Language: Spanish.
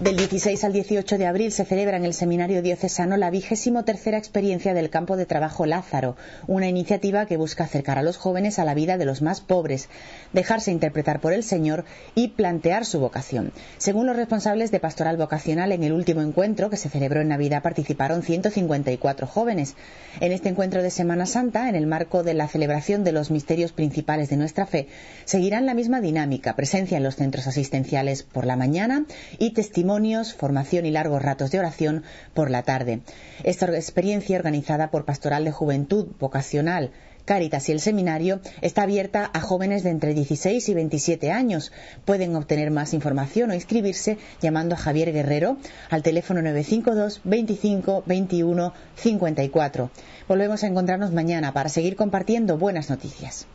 Del 16 al 18 de abril se celebra en el Seminario Diocesano la vigésimo tercera experiencia del campo de trabajo Lázaro, una iniciativa que busca acercar a los jóvenes a la vida de los más pobres, dejarse interpretar por el Señor y plantear su vocación. Según los responsables de Pastoral Vocacional, en el último encuentro que se celebró en Navidad participaron 154 jóvenes. En este encuentro de Semana Santa, en el marco de la celebración de los misterios principales de nuestra fe, seguirán la misma dinámica, presencia en los centros asistenciales por la mañana y testimonio formación y largos ratos de oración por la tarde. Esta experiencia organizada por Pastoral de Juventud Vocacional Caritas y el seminario está abierta a jóvenes de entre 16 y 27 años. Pueden obtener más información o inscribirse llamando a Javier Guerrero al teléfono 952 25 21 54. Volvemos a encontrarnos mañana para seguir compartiendo buenas noticias.